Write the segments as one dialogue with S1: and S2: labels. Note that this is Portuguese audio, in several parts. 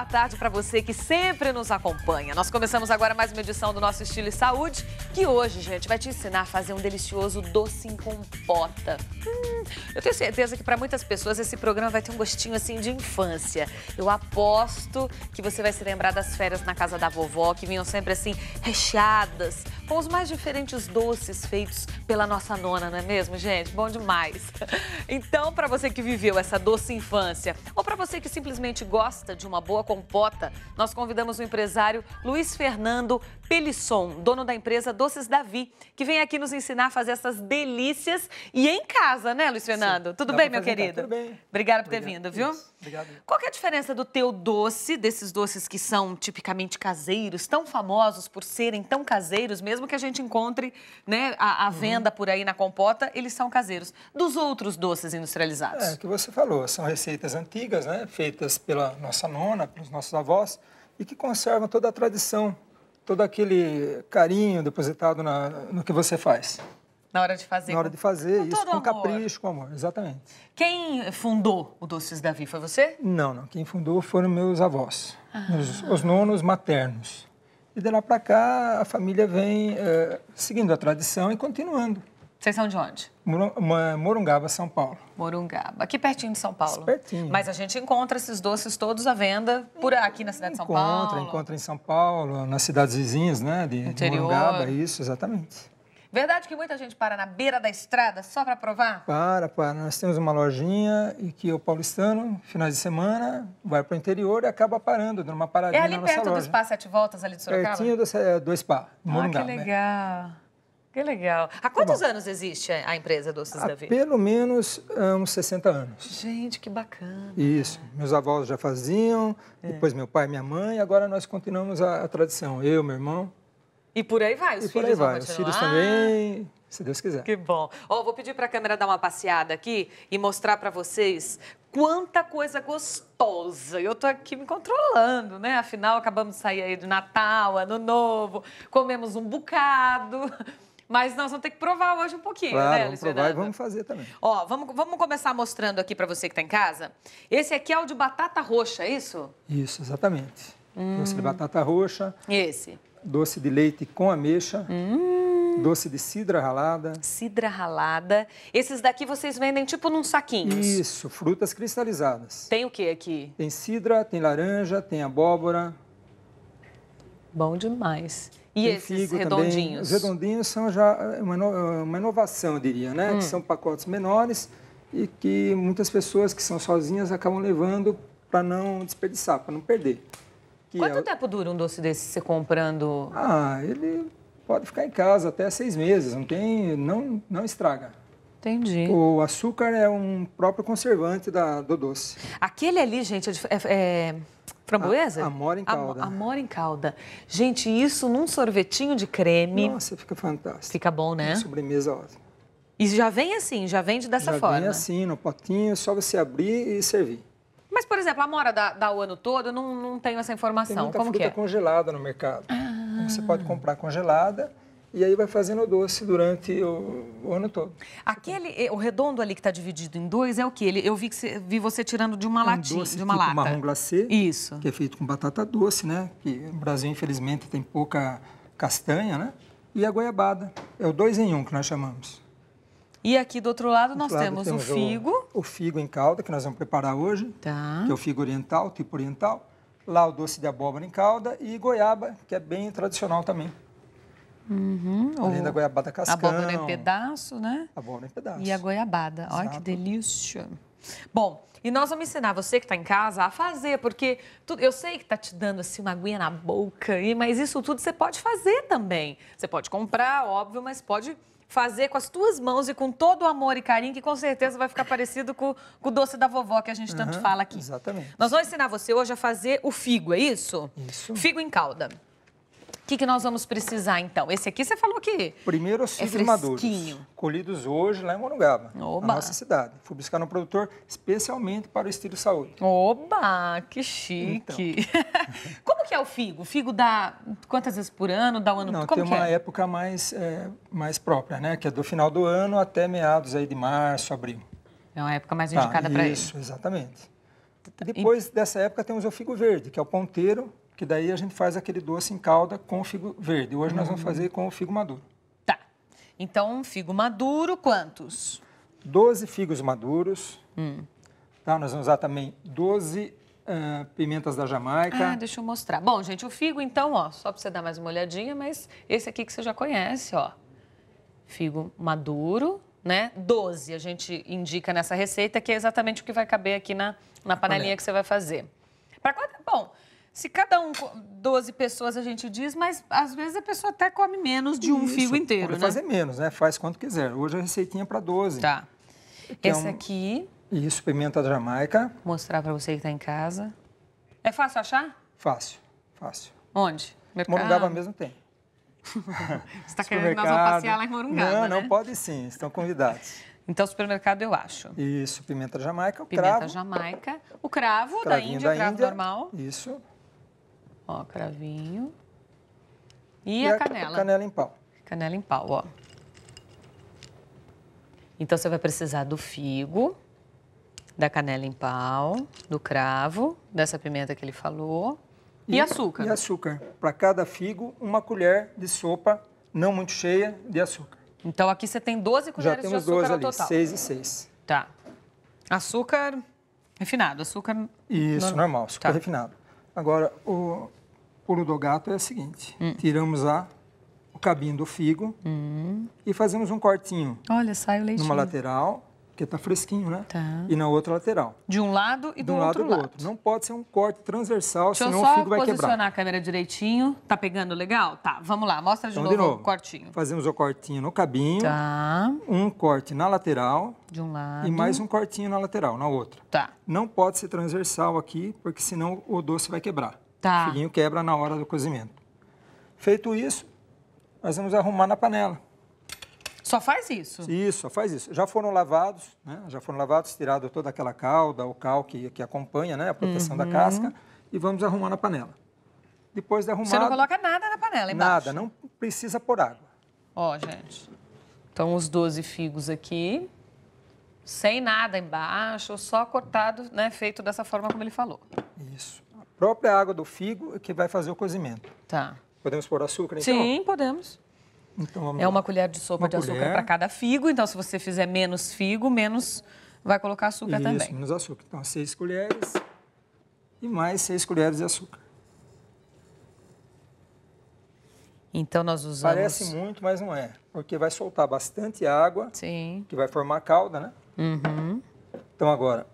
S1: boa tarde para você que sempre nos acompanha. Nós começamos agora mais uma edição do nosso Estilo e Saúde, que hoje, gente, vai te ensinar a fazer um delicioso doce em compota. Hum, eu tenho certeza que para muitas pessoas esse programa vai ter um gostinho assim de infância. Eu aposto que você vai se lembrar das férias na casa da vovó, que vinham sempre assim recheadas, com os mais diferentes doces feitos pela nossa nona, não é mesmo, gente? Bom demais. Então, para você que viveu essa doce infância, ou para você que simplesmente gosta de uma boa compota, nós convidamos o empresário Luiz Fernando Pelisson, dono da empresa Doces Davi, que vem aqui nos ensinar a fazer essas delícias e em casa, né, Luiz Fernando? Sim, tudo bem, meu querido? Tudo bem. Obrigada por ter Obrigado. vindo, viu? Isso. Obrigado. Qual é a diferença do teu doce, desses doces que são tipicamente caseiros, tão famosos por serem tão caseiros, mesmo que a gente encontre né, a, a uhum. venda uhum. por aí na compota, eles são caseiros, dos outros doces industrializados? É, o que
S2: você falou, são receitas antigas, né, feitas pela nossa nona, pelos nossos avós, e que conservam toda a tradição, todo aquele carinho depositado na, no que você faz.
S1: Na hora de fazer. Na hora de
S2: fazer, com isso, com capricho, com amor, exatamente. Quem fundou o Doces Davi, foi você? Não, não. Quem fundou foram meus avós, ah. os nonos maternos. E de lá para cá, a família vem eh, seguindo a tradição e continuando. Vocês são de onde? Morungaba, São Paulo. Morungaba,
S1: aqui pertinho de São Paulo. Pertinho. Mas a gente encontra esses doces todos à venda por aqui na cidade de São encontra, Paulo. Encontra,
S2: encontra em São Paulo, nas cidades vizinhas, né? De, Interior. de Morungaba, isso, exatamente.
S1: Verdade que muita gente para na beira da estrada só para provar?
S2: Para, para. Nós temos uma lojinha e que o paulistano, finais de semana, vai para o interior e acaba parando, numa paradinha É ali perto loja. do Spa
S1: Sete Voltas, ali de Sorocaba? Pertinho
S2: do, do Spa, no Ah, que né?
S1: legal. Né? Que legal. Há tá quantos anos existe a empresa Doces da vida? Pelo
S2: menos uns 60 anos.
S1: Gente, que bacana.
S2: Isso. Meus avós já faziam, é. depois meu pai e minha mãe, agora nós continuamos a, a tradição, eu, meu irmão.
S1: E por aí vai, os e filhos por aí vai. Continuar. Os filhos também,
S2: se Deus quiser. Que
S1: bom. Ó, oh, vou pedir para a câmera dar uma passeada aqui e mostrar para vocês quanta coisa gostosa. Eu tô aqui me controlando, né? Afinal, acabamos de sair aí do Natal, Ano Novo, comemos um bocado. Mas nós vamos ter que provar hoje um pouquinho, claro, né, vamos Luiz provar Fernando? e vamos fazer também. Ó, vamos, vamos começar mostrando aqui para você que está em casa. Esse aqui é o de batata roxa, é isso?
S2: Isso, exatamente. Hum. Esse de batata roxa. Esse doce de leite com ameixa, hum. doce de cidra ralada.
S1: Cidra ralada. Esses daqui vocês vendem tipo num saquinho. Isso,
S2: frutas cristalizadas.
S1: Tem o que aqui?
S2: Tem cidra, tem laranja, tem abóbora.
S1: Bom demais. E tem esses redondinhos? Também. Os
S2: redondinhos são já uma inovação, eu diria, né? Hum. Que são pacotes menores e que muitas pessoas que são sozinhas acabam levando para não desperdiçar, para não perder.
S1: Quanto é... tempo dura um doce desse você comprando? Ah, ele
S2: pode ficar em casa até seis meses, não tem, não, não estraga. Entendi. O açúcar é um próprio conservante
S1: da, do doce. Aquele ali, gente, é, é, é framboesa? amora em calda. Amora em calda. Gente, isso num sorvetinho de creme. Nossa, fica fantástico. Fica bom, né? Uma sobremesa ótima. E já vem assim, já vende dessa já forma? Já vem assim, no potinho, só você
S2: abrir e servir.
S1: Mas, por exemplo, a mora dá, o ano todo? Não, não tenho essa informação. Tem muita Como fruta que é?
S2: congelada no mercado. Ah. Você pode comprar congelada e aí vai fazendo doce durante o, o ano todo.
S1: Aquele, eh, o redondo ali que está dividido em dois é o que? Ele, eu vi, que você, vi você tirando de uma é um latinha, de uma tipo lata. marrom
S2: glacê. Isso. Que é feito com batata doce, né? Que no Brasil, infelizmente, tem pouca castanha, né? E a goiabada. É o dois em um que nós chamamos.
S1: E aqui do outro lado do nós lado temos, temos, o figo
S2: o figo em calda, que nós vamos preparar hoje, tá. que é o figo oriental, tipo oriental. Lá o doce de abóbora em calda e goiaba, que é bem tradicional também.
S1: Uhum, Além da
S2: goiabada cascão. Abóbora em
S1: pedaço, né? Abóbora em pedaço. E a goiabada. Exato. Olha que delícia. Bom, e nós vamos ensinar você que está em casa a fazer, porque tudo, eu sei que está te dando assim uma aguinha na boca, mas isso tudo você pode fazer também. Você pode comprar, óbvio, mas pode fazer com as tuas mãos e com todo o amor e carinho, que com certeza vai ficar parecido com, com o doce da vovó que a gente tanto uhum, fala aqui. Exatamente. Nós vamos ensinar você hoje a fazer o figo, é isso? Isso. Figo em calda que, que nós vamos precisar, então? Esse aqui você falou que.
S2: Primeiro, os figos é maduros. Colhidos hoje lá em Monugaba, Oba. na nossa cidade. Fui buscar no produtor
S1: especialmente para o estilo saúde. Oba, que então. chique. Então. Como que é o figo? O figo dá quantas vezes por ano? Dá um ano Não, Como tem uma é?
S2: época mais, é, mais própria, né? Que é do final do ano até meados aí de março, abril.
S1: É uma época mais tá, indicada tá, para isso. Isso,
S2: exatamente. Depois e... dessa época temos o figo verde, que é o ponteiro, que daí a gente faz aquele doce em calda com figo verde. Hoje nós vamos uhum. fazer com o figo maduro. Tá.
S1: Então, figo maduro, quantos?
S2: doze figos maduros. Hum. Tá, nós vamos usar também doze Uh, pimentas da Jamaica. Ah,
S1: deixa eu mostrar. Bom, gente, o figo, então, ó, só para você dar mais uma olhadinha, mas esse aqui que você já conhece, ó. Figo maduro, né? doze a gente indica nessa receita, que é exatamente o que vai caber aqui na, na panelinha que você vai fazer. Para quanto? Bom, se cada um, 12 pessoas a gente diz, mas às vezes a pessoa até come menos de um Isso, inteiro, pode né? fazer menos,
S2: né? Faz quanto quiser. Hoje a receitinha é para 12. Tá.
S1: Então, Essa é um... aqui...
S2: Isso, pimenta da Jamaica. Vou mostrar para você que está em casa.
S1: É fácil achar?
S2: Fácil, fácil. Onde? Mercado? Morungaba mesmo tem. você está querendo nós vamos passear lá em Morungaba, Não, né? não, pode sim, estão convidados. Então, supermercado eu acho. Isso, pimenta jamaica, o pimenta cravo. Pimenta
S1: jamaica, o cravo da Índia, da cravo Índia, normal. Isso, Ó, cravinho. E, e a, a canela. Canela em pau. Canela em pau, ó. Então você vai precisar do figo, da canela em pau, do cravo, dessa pimenta que ele falou e, e açúcar.
S2: E açúcar. Para cada figo, uma colher de sopa não muito cheia de açúcar.
S1: Então aqui você tem 12 colheres Já temos de açúcar 12 ali, total. 6 e 6.
S2: Tá. Açúcar
S1: refinado, açúcar Isso, normal, normal açúcar tá. refinado.
S2: Agora, o pulo do gato é o seguinte: hum. tiramos a, o cabinho do figo hum. e fazemos um cortinho.
S1: Olha, sai o leite. Numa
S2: lateral, porque está fresquinho, né? Tá. E na outra lateral.
S1: De um lado e do, do um outro lado. Do outro.
S2: Não pode ser um corte transversal, Deixa senão o figo vai quebrar. Deixa eu posicionar
S1: a câmera direitinho. Tá pegando legal? Tá, vamos lá. Mostra de, então, novo, de novo o cortinho.
S2: Fazemos o cortinho no cabinho. Tá. Um corte na lateral.
S1: De um lado. E mais um
S2: cortinho na lateral, na outra. Tá. Não pode ser transversal aqui, porque senão o doce vai quebrar. Tá. O figuinho quebra na hora do cozimento. Feito isso, nós vamos arrumar na panela.
S1: Só faz isso?
S2: Isso, só faz isso. Já foram lavados, né? Já foram lavados, tirado toda aquela calda, o cal que, que acompanha, né? A proteção uhum. da casca. E vamos arrumar na panela. Depois de arrumar Você não coloca
S1: nada na panela embaixo? Nada,
S2: não precisa pôr água. Ó, gente. Então, os 12 figos aqui
S1: sem nada embaixo, só cortado, né, feito dessa forma como ele falou.
S2: Isso própria água do figo que vai fazer
S1: o cozimento. Tá.
S2: Podemos pôr açúcar então? Sim,
S1: podemos. Então, é lá. uma colher de sopa uma de açúcar para cada figo, então se você fizer menos figo, menos vai colocar açúcar Isso, também. menos
S2: açúcar. Então, seis colheres e mais seis colheres de açúcar.
S1: Então nós usamos. Parece
S2: muito, mas não é. Porque vai soltar bastante água. Sim. Que vai formar calda, né?
S1: Uhum. Então agora,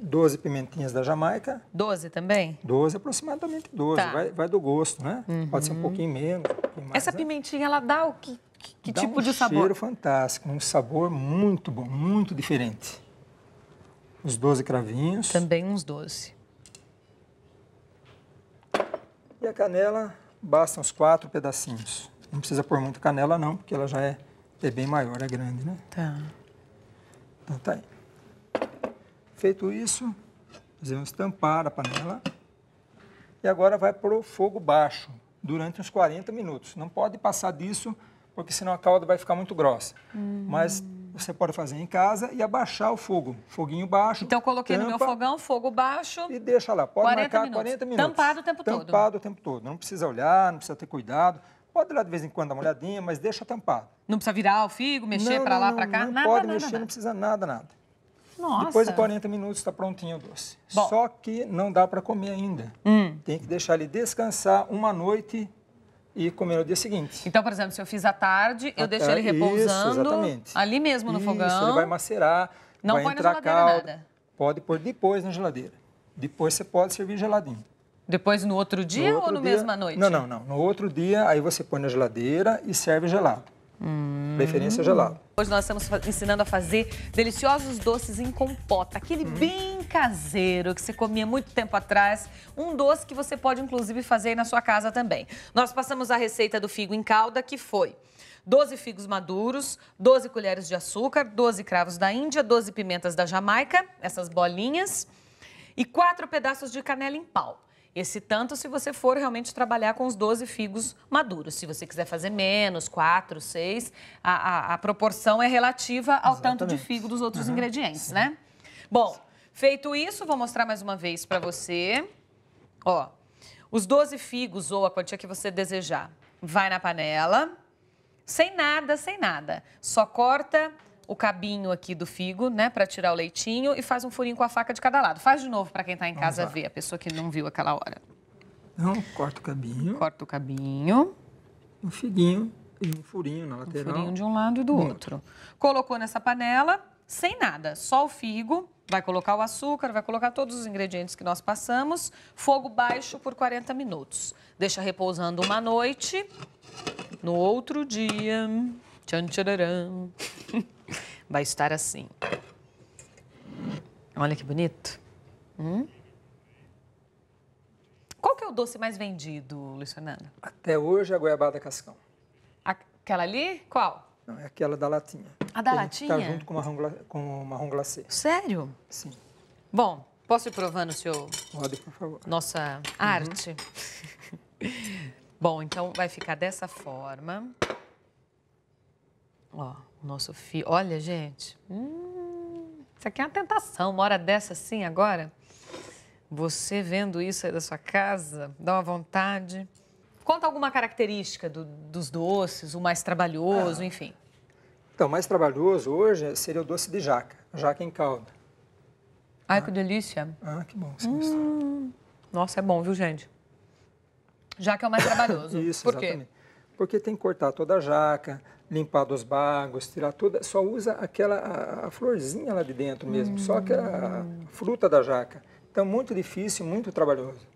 S2: 12 pimentinhas da Jamaica.
S1: 12 também?
S2: 12, aproximadamente 12. Tá. Vai, vai do gosto, né? Uhum. Pode ser um pouquinho menos. Um
S1: pouquinho mais, Essa né? pimentinha, ela dá o que, que, que dá tipo um de sabor? Um cheiro
S2: fantástico, um sabor muito bom, muito diferente. Os 12 cravinhos. Também uns 12. E a canela, basta uns quatro pedacinhos. Não precisa pôr muita canela, não, porque ela já é, é bem maior, é grande, né? Tá. Então tá aí. Feito isso, nós vamos tampar a panela e agora vai para o fogo baixo durante uns 40 minutos. Não pode passar disso, porque senão a calda vai ficar muito grossa. Hum. Mas você pode fazer em casa e abaixar o fogo. Foguinho baixo.
S1: Então, coloquei tampa, no meu fogão,
S2: fogo baixo. E deixa lá. Pode marcar minutos. 40 minutos. Tampado o tempo tampado todo. Tampado o tempo todo. Não precisa olhar, não precisa ter cuidado. Pode ir lá de vez em quando dar uma olhadinha, mas deixa tampado.
S1: Não precisa virar o figo, mexer para lá, para cá? Não nada, pode nada, mexer, nada. não
S2: precisa nada, nada.
S1: Nossa. Depois de 40
S2: minutos está prontinho o doce. Bom. Só que não dá para comer ainda. Hum. Tem que deixar ele descansar uma noite e comer no dia seguinte.
S1: Então, por exemplo, se eu fiz à tarde, eu deixo ele repousando Isso, ali mesmo no Isso, fogão. Ele vai
S2: macerar, não vai entrar na geladeira calda, nada. Pode pôr depois na geladeira. Depois você pode servir geladinho. Depois no outro dia no outro ou no mesma noite? Não, não, não. No outro dia, aí você põe na geladeira e serve gelado. Hum. Preferência gelado.
S1: Hoje nós estamos ensinando a fazer deliciosos doces em compota, aquele hum. bem caseiro que você comia muito tempo atrás, um doce que você pode inclusive fazer na sua casa também. Nós passamos a receita do figo em calda, que foi 12 figos maduros, 12 colheres de açúcar, 12 cravos da Índia, 12 pimentas da Jamaica, essas bolinhas, e quatro pedaços de canela em pau. Esse tanto se você for realmente trabalhar com os 12 figos maduros. Se você quiser fazer menos, 4, 6, a, a, a proporção é relativa ao Exatamente. tanto de figo dos outros uhum. ingredientes, Sim. né? Bom, feito isso, vou mostrar mais uma vez para você. Ó, os 12 figos ou a quantia que você desejar vai na panela, sem nada, sem nada. Só corta o cabinho aqui do figo, né, para tirar o leitinho e faz um furinho com a faca de cada lado. Faz de novo para quem está em casa ver, a pessoa que não viu aquela hora.
S2: Então, corta
S1: o cabinho. Corta o cabinho. Um figuinho e um furinho na lateral. Um furinho de um lado e do outro. outro. Colocou nessa panela, sem nada, só o figo. Vai colocar o açúcar, vai colocar todos os ingredientes que nós passamos. Fogo baixo por 40 minutos. Deixa repousando uma noite. No outro dia... Tchan, Vai estar assim. Olha que bonito. Hum? Qual que é o doce mais vendido, Luiz Fernando?
S2: Até hoje é a goiabada cascão.
S1: Aquela ali? Qual?
S2: Não, é aquela da latinha. A da tá latinha? Está junto com marrom, com marrom glacê. Sério? Sim.
S1: Bom, posso ir provando, senhor? Pode, por favor. Nossa uhum. arte. Uhum. Bom, então vai ficar dessa forma. Ó, o nosso fio. Olha, gente. Hum, isso aqui é uma tentação. Uma hora dessa assim agora. Você vendo isso aí da sua casa, dá uma vontade. Conta alguma característica do, dos doces, o mais trabalhoso, ah. enfim.
S2: Então, o mais trabalhoso hoje seria o doce de jaca, jaca em calda.
S1: Ai, ah. que delícia. Ah, que bom. Você hum. Nossa, é bom, viu, gente? Jaca é o mais trabalhoso. Isso, Por exatamente. Quê?
S2: Porque tem que cortar toda a jaca, limpar dos bagos, tirar toda, só usa aquela a, a florzinha lá de dentro mesmo, hum. só aquela fruta da jaca. Então, muito difícil, muito trabalhoso.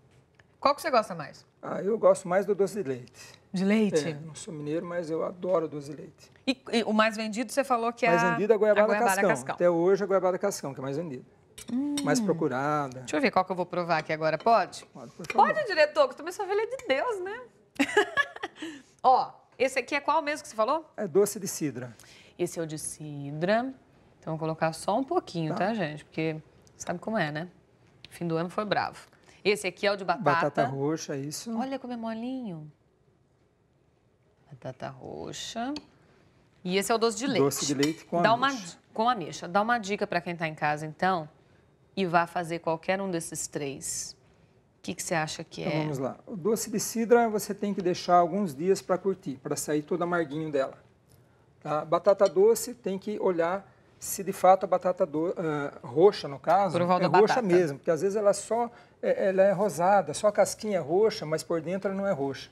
S1: Qual que você gosta mais?
S2: Ah, eu gosto mais do doce de leite. De leite? É, não sou mineiro, mas eu adoro doce de leite.
S1: E, e o mais vendido, você falou que é mais a... Mais vendido é a goiabada, a goiabada cascão. cascão.
S2: Até hoje a goiabada cascão, que é mais vendida. Hum. Mais procurada. Deixa eu ver qual que eu vou provar aqui agora. Pode? Pode, Pode
S1: diretor, que também sou velha de Deus, né? Ó, esse aqui é qual mesmo que você falou? É doce de cidra. Esse é o de cidra. Então, vou colocar só um pouquinho, tá, tá gente? Porque sabe como é, né? Fim do ano foi bravo. Esse aqui é o de batata. Batata roxa, isso. Olha como é molinho. Batata roxa. E esse é o doce de leite. Doce de leite com Dá ameixa. com ameixa. Dá uma dica para quem está em casa, então, e vá fazer qualquer um desses três que, que você acha que então, é? Vamos lá. O doce
S2: de cidra você tem que deixar alguns dias para curtir, para sair todo amarguinho dela. Tá? Batata doce tem que olhar se de fato a batata do, uh, roxa, no caso, é roxa mesmo, porque às vezes ela só é, ela é rosada, só a casquinha é roxa, mas por dentro ela não é roxa.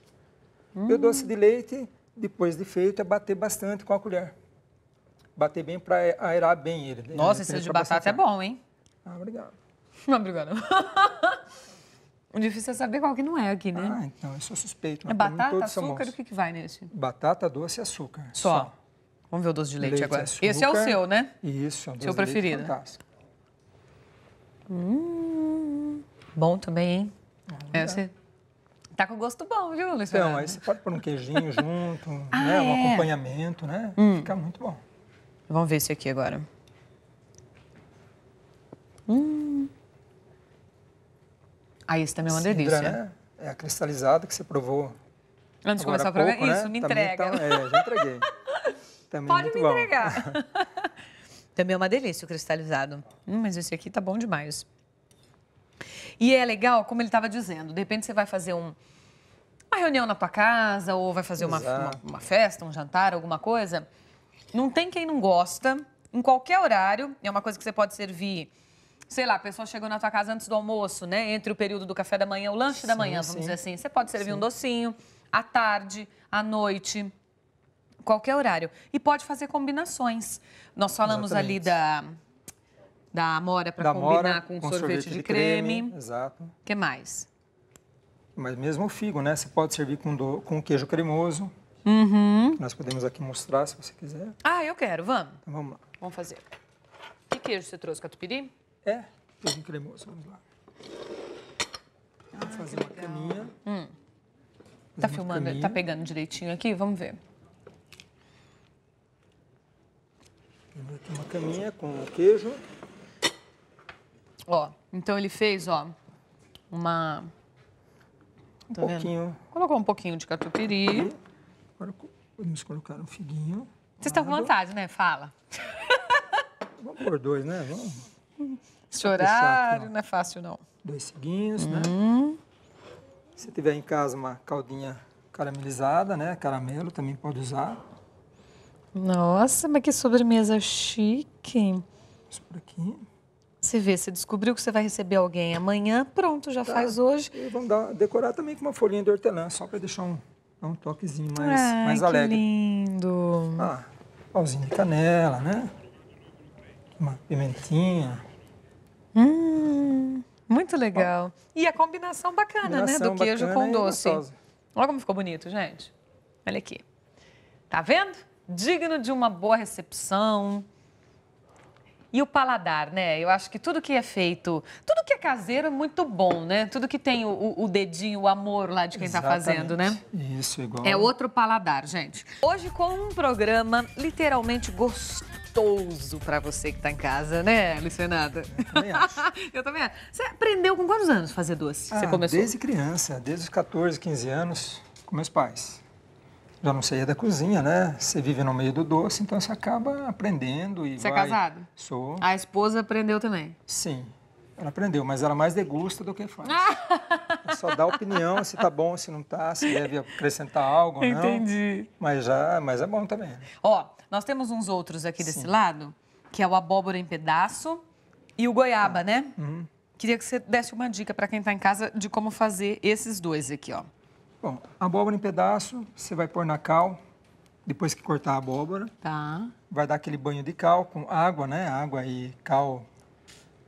S2: Hum. E o hum. doce de leite, depois de feito, é bater bastante com a colher. Bater bem para aerar bem ele. Né? Nossa, esse de batata é
S1: bom, hein? Ah, obrigado. Não, obrigado. O difícil é saber qual que não é aqui, né? Ah,
S2: então, eu sou suspeito. É batata, açúcar, o
S1: que, que vai nesse?
S2: Batata, doce e açúcar. É só. Só.
S1: Vamos ver o doce de leite, leite agora. Açúcar, Esse é o seu, né? Isso, é o doce seu preferido. fantástico. Hum, bom também, hein? Ah, é, você tá com gosto bom, viu, Luiz Não, aí você pode pôr um queijinho junto, né? ah, né? Um é? acompanhamento, né? Hum.
S2: Fica muito bom.
S1: Vamos ver esse aqui agora. Hum. Aí ah, esse também é uma Cidra, delícia. Né?
S2: É a cristalizada que você provou. Antes de começar o programa? Isso, né? me entrega. Também, então, tá, é, já entreguei. Também Pode muito me bom. entregar.
S1: também é uma delícia o cristalizado. Hum, mas esse aqui tá bom demais. E é legal, como ele estava dizendo, de repente você vai fazer um, uma reunião na tua casa ou vai fazer uma, uma, uma festa, um jantar, alguma coisa. Não tem quem não gosta, em qualquer horário. É uma coisa que você pode servir sei lá, a pessoa chegou na tua casa antes do almoço, né? Entre o período do café da manhã, o lanche sim, da manhã, vamos sim. dizer assim. Você pode servir sim. um docinho à tarde, à noite, qualquer horário. E pode fazer combinações. Nós falamos Exatamente. ali da da amora para combinar mora, com, com sorvete, sorvete de, de creme. creme. Exato. Que mais?
S2: Mas mesmo o figo, né? Você pode servir com do, com queijo cremoso.
S1: Uhum.
S2: Nós podemos aqui mostrar se você quiser.
S1: Ah, eu quero. Vamos. Então, vamos lá. Vamos fazer. Que queijo você trouxe, catupiry? é
S2: queijo cremoso. Vamos lá.
S1: Vou fazer uma caminha. Hum.
S2: Tá filmando, tá
S1: pegando direitinho aqui? Vamos ver.
S2: uma caminha com queijo.
S1: Ó, então ele fez, ó, uma...
S2: Um tá pouquinho. Vendo?
S1: Colocou um pouquinho de catupiry. agora podemos colocar um figuinho. Vocês estão com vontade, né? Fala.
S2: Vamos por dois, né? Vamos. Esse é horário
S1: não é fácil, não.
S2: Dois seguinhos, né? Hum. Se tiver em casa uma caldinha caramelizada, né? Caramelo também pode usar.
S1: Nossa, mas que sobremesa chique. Isso por aqui. Você vê, você descobriu que você vai receber alguém amanhã, pronto, já tá. faz
S2: hoje. E vamos dar, decorar também com uma folhinha de hortelã, só para deixar um, um toquezinho mais, Ai, mais alegre. Que lindo. Ah, pauzinho de canela, né? Uma pimentinha.
S1: Hum, muito legal. E a combinação bacana, combinação né? Do queijo com doce. Olha como ficou bonito, gente. Olha aqui. Tá vendo? Digno de uma boa recepção. E o paladar, né? Eu acho que tudo que é feito, tudo que é caseiro é muito bom, né? Tudo que tem o, o dedinho, o amor lá de quem está fazendo, né?
S2: Isso, igual. É outro
S1: paladar, gente. Hoje com um programa literalmente gostoso gostoso para você que tá em casa, né, Lucianada? Eu também acho. Eu também acho. Você aprendeu com quantos anos fazer doce? Ah, você começou? Desde
S2: criança, desde os 14, 15 anos, com meus pais. Já não saía da cozinha, né? Você vive no meio do doce, então você acaba aprendendo e Você é vai... é casado? Sou.
S1: A esposa aprendeu também? Sim.
S2: Ela aprendeu, mas ela mais degusta do que faz. Ah! Só dá opinião se tá bom, se não tá, se deve acrescentar algo ou não. Entendi. Mas já, mas é bom também. Né?
S1: Ó, nós temos uns outros aqui desse lado, que é o abóbora em pedaço e o goiaba, ah. né? Uhum. Queria que você desse uma dica para quem tá em casa de como fazer esses dois aqui, ó. Bom,
S2: abóbora em pedaço, você vai pôr na cal, depois que cortar a abóbora. Tá. Vai dar aquele banho de cal com água, né? Água e cal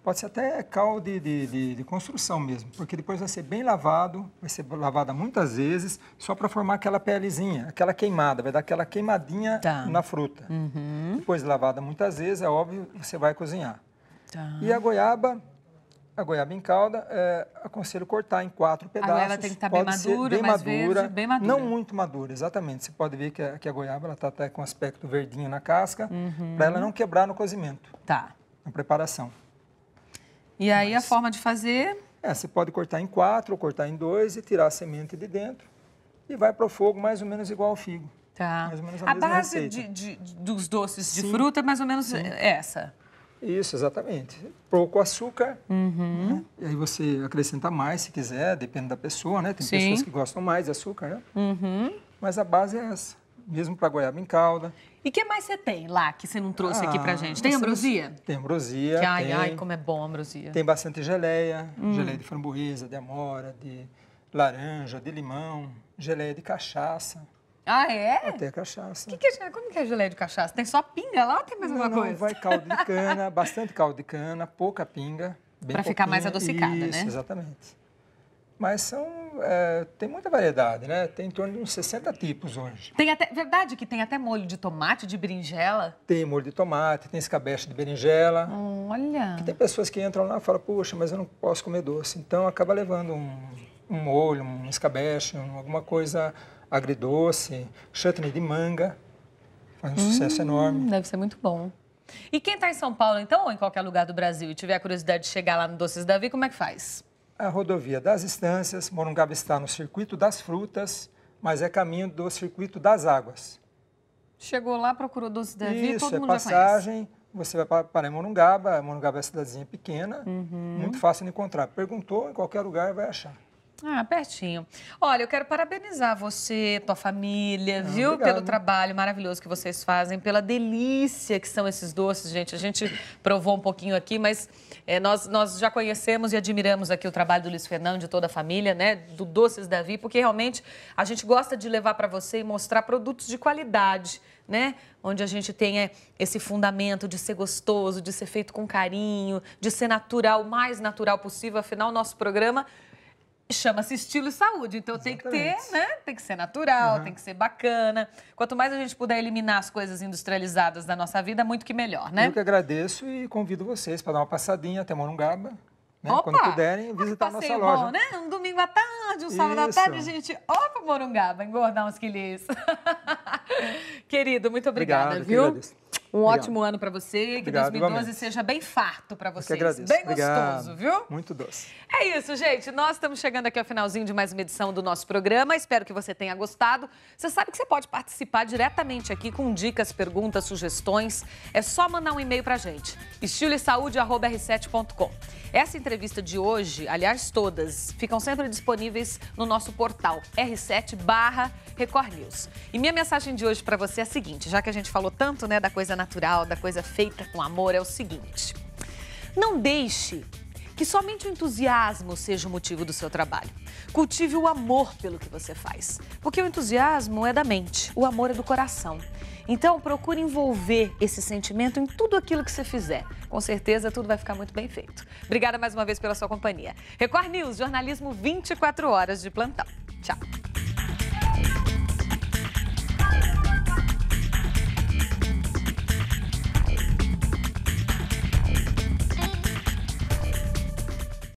S2: Pode ser até cal de, de, de, de, construção mesmo, porque depois vai ser bem lavado, vai ser lavada muitas vezes, só para formar aquela pelezinha, aquela queimada, vai dar aquela queimadinha tá. na fruta. Uhum. Depois lavada muitas vezes, é óbvio, você vai cozinhar. Tá. E a goiaba, a goiaba em calda, é, aconselho cortar em quatro pedaços. A goiaba tem que estar tá bem madura, bem madura, bem madura. Não muito madura, exatamente. Você pode ver que a, que a goiaba está até com aspecto verdinho na casca, uhum. para ela não quebrar no cozimento. Tá. Na preparação.
S1: E aí Mas... a forma de fazer?
S2: É, você pode cortar em quatro ou cortar em dois e tirar a semente de dentro e vai para o fogo mais ou menos igual ao figo.
S1: Tá. Mais ou menos a, a base de, de, dos doces de Sim. fruta é mais ou menos Sim. essa.
S2: Isso, exatamente. Pouco açúcar,
S1: uhum. né?
S2: e aí você acrescenta mais se quiser, depende da pessoa, né? Tem Sim. pessoas que gostam mais de açúcar, né? Uhum. Mas a base é essa mesmo para goiaba em calda.
S1: E que mais você tem lá que você não trouxe ah, aqui para gente? Tem ambrosia?
S2: Tem ambrosia. Que, ai, tem, ai, como é bom a ambrosia. Tem bastante geleia, hum. geleia de framboesa, de amora, de laranja, de limão, geleia de cachaça.
S1: Ah, é? Até cachaça. Que que é, como que é geleia de cachaça? Tem só pinga lá ou tem mais não, alguma não, coisa? vai caldo de cana,
S2: bastante caldo de cana, pouca pinga. Para ficar mais adocicada, né? Isso, né? exatamente mas são é, tem muita variedade, né? Tem em torno de uns 60 tipos hoje.
S1: Tem até, verdade que tem até molho de tomate, de berinjela?
S2: Tem molho de tomate, tem escabeche de berinjela. Hum,
S1: olha! Que tem pessoas que entram lá e
S2: falam, poxa, mas eu não posso comer doce. Então, acaba levando um, um molho, um escabeche, um, alguma coisa agridoce, chutney de manga. Faz um hum, sucesso enorme.
S1: Deve ser muito bom. E quem está em São Paulo, então, ou em qualquer lugar do Brasil, e tiver a curiosidade de chegar lá no Doces Davi, como é que faz?
S2: a rodovia das Estâncias, Morungaba está no circuito das frutas, mas é caminho do circuito das águas.
S1: Chegou lá, procurou Doce Davi, Isso, todo é passagem,
S2: você vai parar em Morungaba, Morungaba é uma cidadezinha pequena, uhum. muito fácil de encontrar. Perguntou, em qualquer lugar vai achar.
S1: Ah, pertinho. Olha, eu quero parabenizar você, tua família, ah, viu? Obrigado. Pelo trabalho maravilhoso que vocês fazem, pela delícia que são esses doces, gente. A gente provou um pouquinho aqui, mas é, nós, nós já conhecemos e admiramos aqui o trabalho do Luiz Fernando, de toda a família, né? Do Doces Davi, porque realmente a gente gosta de levar para você e mostrar produtos de qualidade, né? Onde a gente tem esse fundamento de ser gostoso, de ser feito com carinho, de ser natural, o mais natural possível. Afinal, nosso programa chama-se estilo e saúde. Então Exatamente. tem que ter, né? Tem que ser natural, uhum. tem que ser bacana. Quanto mais a gente puder eliminar as coisas industrializadas da nossa vida, muito que melhor, né? Eu que
S2: agradeço e convido vocês para dar uma passadinha até Morungaba.
S1: Né? Opa, Quando puderem, visitar a nossa loja. Bom, né? Um domingo à tarde, um Isso. sábado à tarde, gente. Ó para Morungaba, engordar uns quilinhos. Querido, muito obrigada, Obrigado, viu? Um Obrigado. ótimo ano para você, que Obrigado, 2012 igualmente. seja bem farto para
S2: vocês. Bem Obrigado. gostoso, viu? Muito doce.
S1: É isso, gente. Nós estamos chegando aqui ao finalzinho de mais uma edição do nosso programa. Espero que você tenha gostado. Você sabe que você pode participar diretamente aqui com dicas, perguntas, sugestões. É só mandar um e-mail pra gente. estiloesaude.r7.com. Essa entrevista de hoje, aliás, todas, ficam sempre disponíveis no nosso portal r7 barra E minha mensagem de hoje para você é a seguinte, já que a gente falou tanto né, da coisa na natural, da coisa feita com amor é o seguinte: não deixe que somente o entusiasmo seja o motivo do seu trabalho. Cultive o amor pelo que você faz, porque o entusiasmo é da mente, o amor é do coração. Então, procure envolver esse sentimento em tudo aquilo que você fizer. Com certeza, tudo vai ficar muito bem feito. Obrigada mais uma vez pela sua companhia. Record News, jornalismo 24 horas de plantão. Tchau.